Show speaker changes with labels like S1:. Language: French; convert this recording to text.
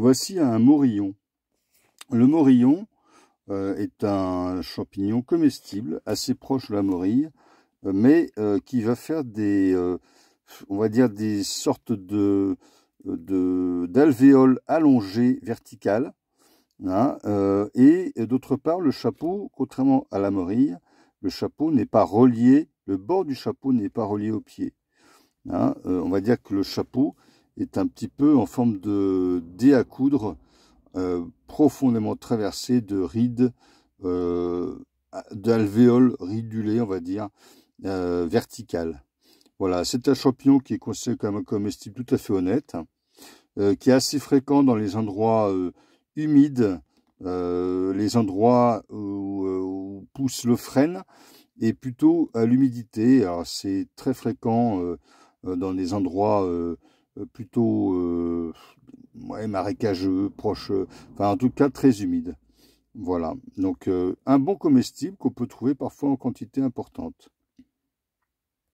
S1: Voici un morillon. Le morillon euh, est un champignon comestible, assez proche de la morille, euh, mais euh, qui va faire des, on va dire des sortes de d'alvéoles allongées verticales. Hein, et d'autre part, le chapeau, contrairement à la morille, le chapeau n'est pas relié, le bord du chapeau n'est pas relié au pied. Hein, on va dire que le chapeau est un petit peu en forme de dé à coudre euh, profondément traversé de rides, euh, d'alvéoles ridulées, on va dire, euh, verticales. Voilà, c'est un champignon qui est considéré comme un comestible tout à fait honnête, euh, qui est assez fréquent dans les endroits humides, les endroits où, pousse le frêne, et plutôt à l'humidité. c'est très fréquent dans les endroits euh, plutôt euh, marécageux, proche, euh, enfin en tout cas très humide. Voilà, donc un bon comestible qu'on peut trouver parfois en quantité importante.